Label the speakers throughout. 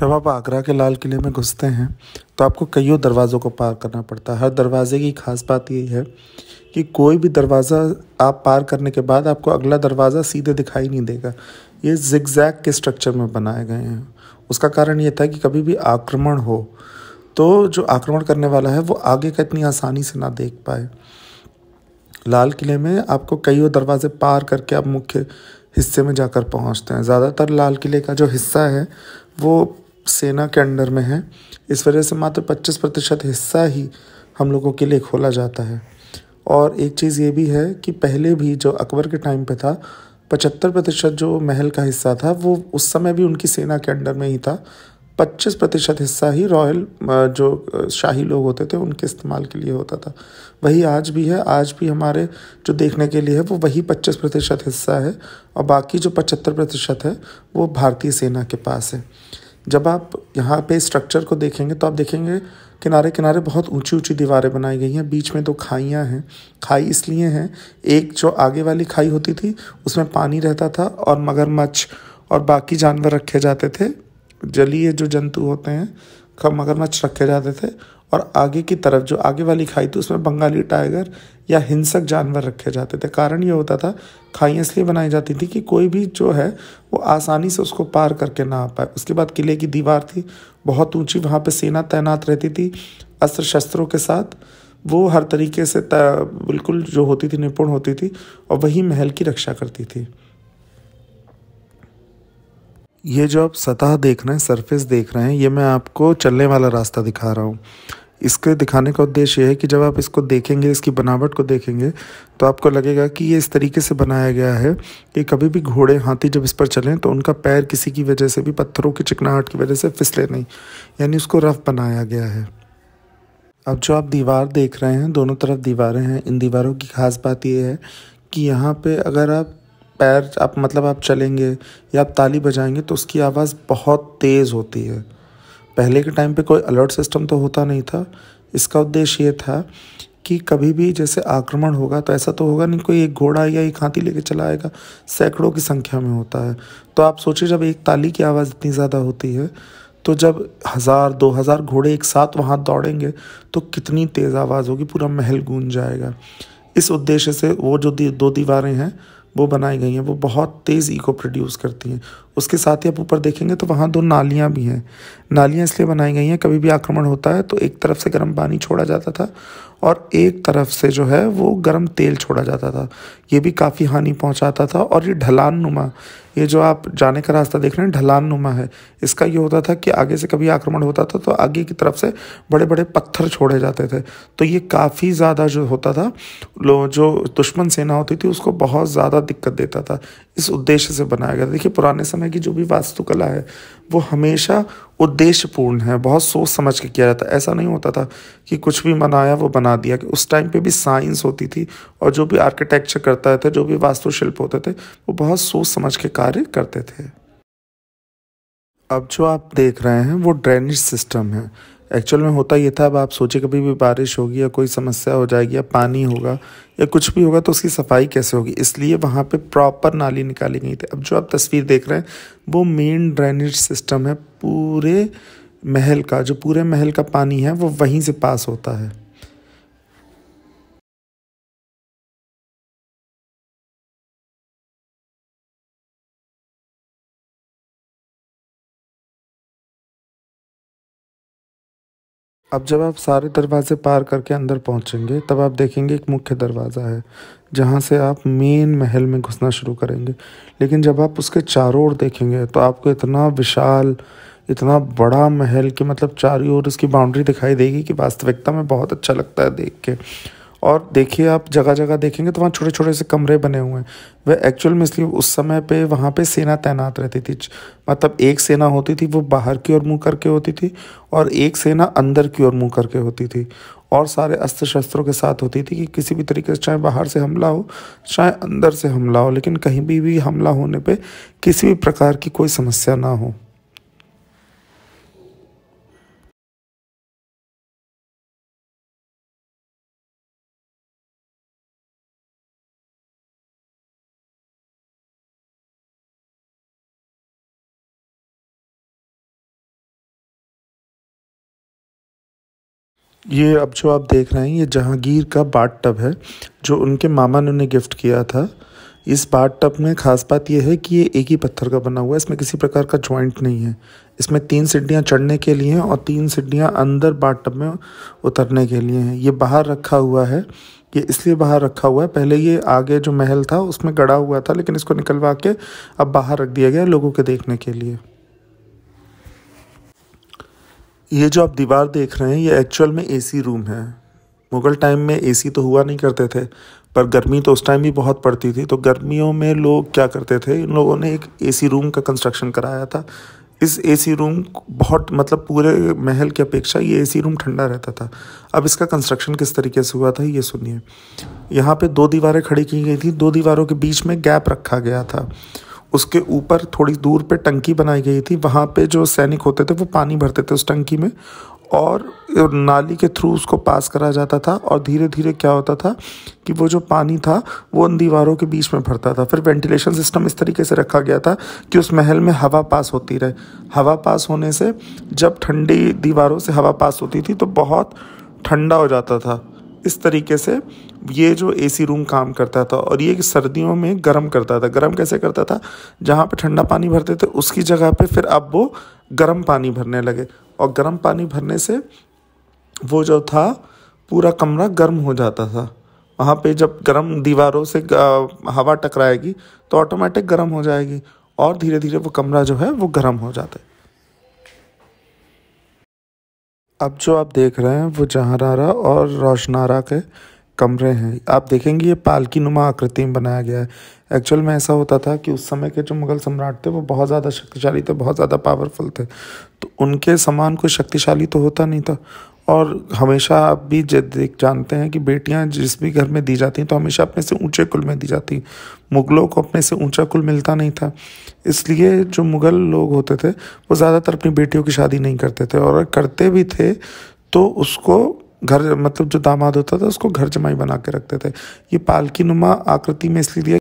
Speaker 1: जब आप आगरा के लाल किले में घुसते हैं तो आपको कईयों दरवाज़ों को पार करना पड़ता है हर दरवाज़े की खास बात यह है कि कोई भी दरवाज़ा आप पार करने के बाद आपको अगला दरवाज़ा सीधे दिखाई नहीं देगा ये जिगजैग के स्ट्रक्चर में बनाए गए हैं उसका कारण ये था कि कभी भी आक्रमण हो तो जो आक्रमण करने वाला है वो आगे का इतनी आसानी से ना देख पाए लाल किले में आपको कईयों दरवाज़े पार करके आप मुख्य हिस्से में जाकर पहुंचते हैं ज़्यादातर लाल किले का जो हिस्सा है वो सेना के अंडर में है इस वजह से मात्र 25 प्रतिशत हिस्सा ही हम लोगों के लिए खोला जाता है और एक चीज़ ये भी है कि पहले भी जो अकबर के टाइम पे था पचहत्तर प्रतिशत जो महल का हिस्सा था वो उस समय भी उनकी सेना के अंडर में ही था पच्चीस प्रतिशत हिस्सा ही रॉयल जो शाही लोग होते थे उनके इस्तेमाल के लिए होता था वही आज भी है आज भी हमारे जो देखने के लिए है वो वही पच्चीस प्रतिशत हिस्सा है और बाकी जो पचहत्तर प्रतिशत है वो भारतीय सेना के पास है जब आप यहाँ पे स्ट्रक्चर को देखेंगे तो आप देखेंगे किनारे किनारे बहुत ऊंची ऊंची दीवारें बनाई गई हैं बीच में दो खाइयाँ हैं खाई इसलिए हैं एक जो आगे वाली खाई होती थी उसमें पानी रहता था और मगरमच्छ और बाकी जानवर रखे जाते थे जलीय जो जंतु होते हैं मगरमच्छ रखे जाते थे और आगे की तरफ जो आगे वाली खाई थी उसमें बंगाली टाइगर या हिंसक जानवर रखे जाते थे कारण ये होता था खाई इसलिए बनाई जाती थी कि कोई भी जो है वो आसानी से उसको पार करके ना आ पाए उसके बाद किले की दीवार थी बहुत ऊंची वहाँ पे सेना तैनात रहती थी अस्त्र शस्त्रों के साथ वो हर तरीके से बिल्कुल जो होती थी निपुण होती थी और वही महल की रक्षा करती थी ये जो आप सतह देख रहे हैं सरफेस देख रहे हैं ये मैं आपको चलने वाला रास्ता दिखा रहा हूँ इसके दिखाने का उद्देश्य यह है कि जब आप इसको देखेंगे इसकी बनावट को देखेंगे तो आपको लगेगा कि ये इस तरीके से बनाया गया है कि कभी भी घोड़े हाथी जब इस पर चलें तो उनका पैर किसी की वजह से भी पत्थरों की चिकनाहट की वजह से फिसले नहीं यानी उसको रफ बनाया गया है अब जो आप दीवार देख रहे हैं दोनों तरफ दीवारें हैं इन दीवारों की खास बात यह है कि यहाँ पे अगर आप पैर आप मतलब आप चलेंगे या आप ताली बजाएंगे तो उसकी आवाज़ बहुत तेज़ होती है पहले के टाइम पे कोई अलर्ट सिस्टम तो होता नहीं था इसका उद्देश्य ये था कि कभी भी जैसे आक्रमण होगा तो ऐसा तो होगा नहीं कोई एक घोड़ा या एक हाथी लेके चला आएगा सैकड़ों की संख्या में होता है तो आप सोचिए जब एक ताली की आवाज़ इतनी ज़्यादा होती है तो जब हज़ार दो हज़ार घोड़े एक साथ वहाँ दौड़ेंगे तो कितनी तेज़ आवाज़ होगी पूरा महल गूंज जाएगा इस उद्देश्य से वो जो दो दीवारें हैं वो बनाई गई हैं वो बहुत तेज़ ईको प्रोड्यूस करती हैं उसके साथ ही आप ऊपर देखेंगे तो वहाँ दो नालियाँ भी हैं नालियाँ इसलिए बनाई गई हैं कभी भी आक्रमण होता है तो एक तरफ से गर्म पानी छोड़ा जाता था और एक तरफ से जो है वो गर्म तेल छोड़ा जाता था ये भी काफ़ी हानि पहुँचाता था और ये ढलान नुमा ये जो आप जाने का रास्ता देख रहे हैं ढलान नुमा है इसका ये होता था कि आगे से कभी आक्रमण होता था तो आगे की तरफ से बड़े बड़े पत्थर छोड़े जाते थे तो ये काफ़ी ज़्यादा जो होता था जो दुश्मन सेना होती थी उसको बहुत ज़्यादा दिक्कत देता था इस उद्देश्य से बनाया गया देखिए पुराने समय की जो भी वास्तुकला है वो हमेशा उद्देश्यपूर्ण है बहुत सोच समझ के किया जाता है ऐसा नहीं होता था कि कुछ भी बनाया वो बना दिया कि उस टाइम पे भी साइंस होती थी और जो भी आर्किटेक्चर करता था जो भी वास्तुशिल्प होते थे वो बहुत सोच समझ के कार्य करते थे अब जो आप देख रहे हैं वो ड्रेनेज सिस्टम है एक्चुअल में होता ये था अब आप सोचे कभी भी बारिश होगी या कोई समस्या हो जाएगी या पानी होगा या कुछ भी होगा तो उसकी सफाई कैसे होगी इसलिए वहाँ पे प्रॉपर नाली निकाली गई थी अब जो आप तस्वीर देख रहे हैं वो मेन ड्रेनेज सिस्टम है पूरे महल का जो पूरे महल का पानी है वो वहीं से पास होता है अब जब आप सारे दरवाजे पार करके अंदर पहुंचेंगे तब आप देखेंगे एक मुख्य दरवाज़ा है जहाँ से आप मेन महल में घुसना शुरू करेंगे लेकिन जब आप उसके चारों ओर देखेंगे तो आपको इतना विशाल इतना बड़ा महल कि मतलब चारों ओर इसकी बाउंड्री दिखाई देगी कि वास्तविकता में बहुत अच्छा लगता है देख के और देखिए आप जगह जगह देखेंगे तो वहाँ छोटे छोटे से कमरे बने हुए हैं वह एक्चुअल में इसलिए उस समय पे वहाँ पे सेना तैनात रहती थी मतलब एक सेना होती थी वो बाहर की ओर मुंह करके होती थी और एक सेना अंदर की ओर मुंह करके होती थी और सारे अस्त्र शस्त्रों के साथ होती थी कि किसी भी तरीके से चाहे बाहर से हमला हो चाहे अंदर से हमला हो लेकिन कहीं भी भी हमला होने पर किसी भी प्रकार की कोई समस्या ना हो ये अब जो आप देख रहे हैं ये जहांगीर का बाट टब है जो उनके मामा ने उन्हें गिफ्ट किया था इस बाट टब में खास बात यह है कि ये एक ही पत्थर का बना हुआ है इसमें किसी प्रकार का जॉइंट नहीं है इसमें तीन सीढ़ियाँ चढ़ने के लिए हैं और तीन सीढ़ियाँ अंदर बाट टब में उतरने के लिए हैं ये बाहर रखा हुआ है ये इसलिए बाहर रखा हुआ है पहले ये आगे जो महल था उसमें गड़ा हुआ था लेकिन इसको निकलवा के अब बाहर रख दिया गया लोगों के देखने के लिए ये जो आप दीवार देख रहे हैं ये एक्चुअल में एसी रूम है मुग़ल टाइम में एसी तो हुआ नहीं करते थे पर गर्मी तो उस टाइम भी बहुत पड़ती थी तो गर्मियों में लोग क्या करते थे इन लोगों ने एक एसी रूम का कंस्ट्रक्शन कराया था इस एसी रूम बहुत मतलब पूरे महल की अपेक्षा ये एसी रूम ठंडा रहता था अब इसका कंस्ट्रक्शन किस तरीके से हुआ था ये सुनिए यहाँ पे दो दीवारें खड़ी की गई थी दो दीवारों के बीच में गैप रखा गया था उसके ऊपर थोड़ी दूर पे टंकी बनाई गई थी वहाँ पे जो सैनिक होते थे वो पानी भरते थे उस टंकी में और नाली के थ्रू उसको पास करा जाता था और धीरे धीरे क्या होता था कि वो जो पानी था वो उन दीवारों के बीच में भरता था फिर वेंटिलेशन सिस्टम इस तरीके से रखा गया था कि उस महल में हवा पास होती रहे हवा पास होने से जब ठंडी दीवारों से हवा पास होती थी तो बहुत ठंडा हो जाता था इस तरीके से ये जो एसी रूम काम करता था और ये सर्दियों में गर्म करता था गर्म कैसे करता था जहाँ पे ठंडा पानी भरते थे उसकी जगह पे फिर अब वो गर्म पानी भरने लगे और गर्म पानी भरने से वो जो था पूरा कमरा गर्म हो जाता था वहाँ पे जब गर्म दीवारों से हवा टकराएगी तो ऑटोमेटिक गर्म हो जाएगी और धीरे धीरे वो कमरा जो है वो गर्म हो जाता है अब जो आप देख रहे हैं वो जहानारा और रोशनारा के कमरे हैं आप देखेंगे ये पालकी नुमा आकृति में बनाया गया है एक्चुअल में ऐसा होता था कि उस समय के जो मुगल सम्राट थे वो बहुत ज़्यादा शक्तिशाली थे बहुत ज़्यादा पावरफुल थे तो उनके समान कोई शक्तिशाली तो होता नहीं था और हमेशा आप भी जानते हैं कि बेटियां जिस भी घर में दी जाती हैं तो हमेशा अपने से ऊंचे कुल में दी जाती मुगलों को अपने से ऊंचा कुल मिलता नहीं था इसलिए जो मुगल लोग होते थे वो ज़्यादातर अपनी बेटियों की शादी नहीं करते थे और करते भी थे तो उसको घर मतलब जो दामाद होता था उसको घर जमाई बना के रखते थे ये पालकी नुमा आकृति में इसलिए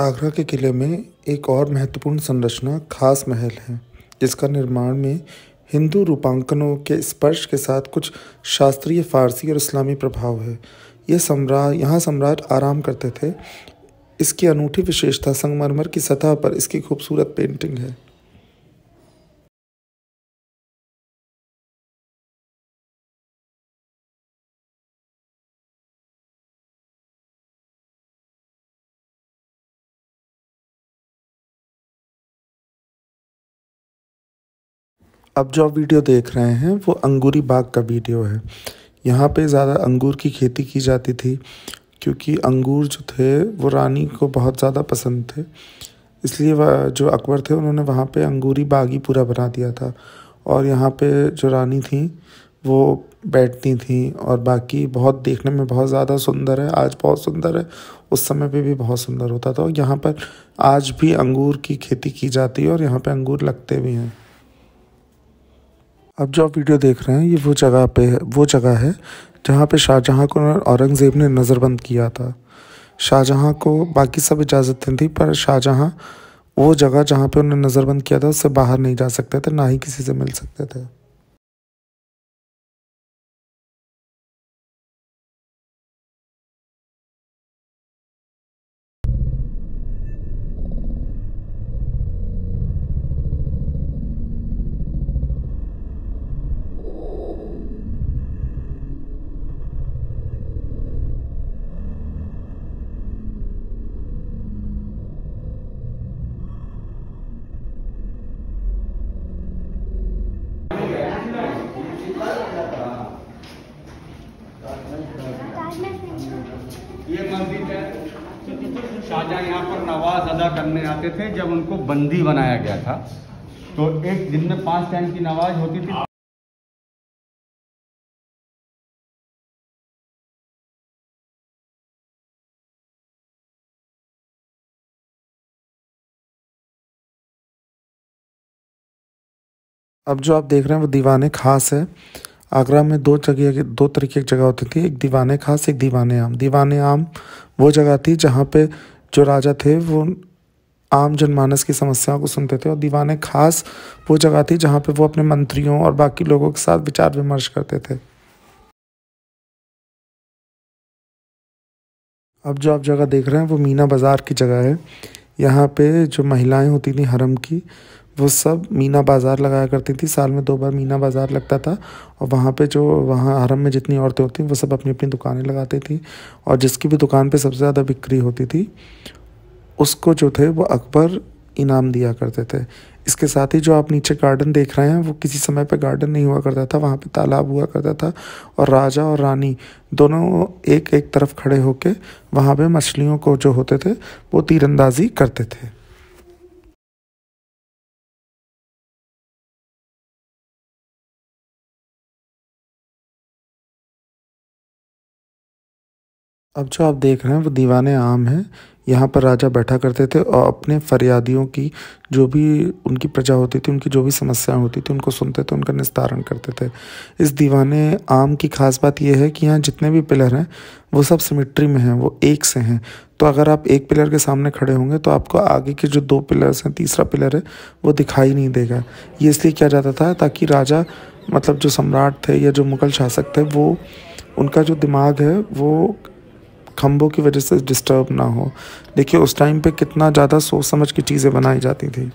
Speaker 1: आगरा के किले में एक और महत्वपूर्ण संरचना खास महल है जिसका निर्माण में हिंदू रूपांकनों के स्पर्श के साथ कुछ शास्त्रीय फारसी और इस्लामी प्रभाव है यह सम्राट यहाँ सम्राट आराम करते थे इसकी अनूठी विशेषता संगमरमर की सतह पर इसकी खूबसूरत पेंटिंग है अब जो वीडियो देख रहे हैं वो अंगूरी बाग का वीडियो है यहाँ पे ज़्यादा अंगूर की खेती की जाती थी क्योंकि अंगूर जो थे वो रानी को बहुत ज़्यादा पसंद थे इसलिए वह जो अकबर थे उन्होंने वहाँ पे अंगूरी बाग ही पूरा बना दिया था और यहाँ पे जो रानी थी वो बैठती थी और बाकी बहुत देखने में बहुत ज़्यादा सुंदर है आज बहुत सुंदर है उस समय पे भी बहुत सुंदर होता था और यहाँ पर आज भी अंगूर की खेती की जाती है और यहाँ पे अंगूर लगते भी हैं अब जो आप वीडियो देख रहे हैं ये वो जगह पे है वो जगह है जहाँ पे शाहजहाँ को औरंगज़ेब ने नज़रबंद किया था शाहजहाँ को बाकी सब इजाज़तें थी पर शाहजहाँ वो जगह जहाँ पे उन्हें नज़रबंद किया था उससे बाहर नहीं जा सकते थे ना ही किसी से मिल सकते थे ये मस्जिद है शाहजहाँ यहाँ पर नवाज अदा करने आते थे जब उनको बंदी बनाया गया था तो एक दिन में पांच टाइम की नवाज होती थी अब जो आप देख रहे हैं वो दीवाने खास है आगरा में दो जगह दो तरीके की जगह होती थी एक दीवाने खास एक दीवाने आम दीवाने आम वो जगह थी जहाँ पे जो राजा थे वो आम जनमानस की समस्याओं को सुनते थे और दीवाने खास वो जगह थी जहाँ पे वो अपने मंत्रियों और बाकी लोगों के साथ विचार विमर्श करते थे अब जो आप जगह देख रहे हैं वो मीना बाज़ार की जगह है यहाँ पे जो महिलाएं होती थी हरम की वो सब मीना बाज़ार लगाया करती थी साल में दो बार मीना बाज़ार लगता था और वहाँ पे जो वहाँ आरम में जितनी औरतें होती वो सब अपनी अपनी दुकानें लगाती थी और जिसकी भी दुकान पे सबसे ज़्यादा बिक्री होती थी उसको जो थे वो अकबर इनाम दिया करते थे इसके साथ ही जो आप नीचे गार्डन देख रहे हैं वो किसी समय पर गार्डन नहीं हुआ करता था वहाँ पर तालाब हुआ करता था और राजा और रानी दोनों एक एक तरफ खड़े होकर वहाँ पर मछलियों को जो होते थे वो तीरंदाजी करते थे अब जो आप देख रहे हैं वो दीवाने आम हैं यहाँ पर राजा बैठा करते थे और अपने फरियादियों की जो भी उनकी प्रजा होती थी उनकी जो भी समस्याएं होती थी उनको सुनते थे उनका निस्तारण करते थे इस दीवाने आम की खास बात यह है कि यहाँ जितने भी पिलर हैं वो सब सिमिट्री में हैं वो एक से हैं तो अगर आप एक पिलर के सामने खड़े होंगे तो आपको आगे के जो दो पिलर्स हैं तीसरा पिलर है वो दिखाई नहीं देगा ये इसलिए किया जाता था ताकि राजा मतलब जो सम्राट थे या जो मुगल शासक थे वो उनका जो दिमाग है वो खम्भों की वजह से डिस्टर्ब ना हो देखिए उस टाइम पे कितना ज़्यादा सोच समझ की चीज़ें बनाई जाती थी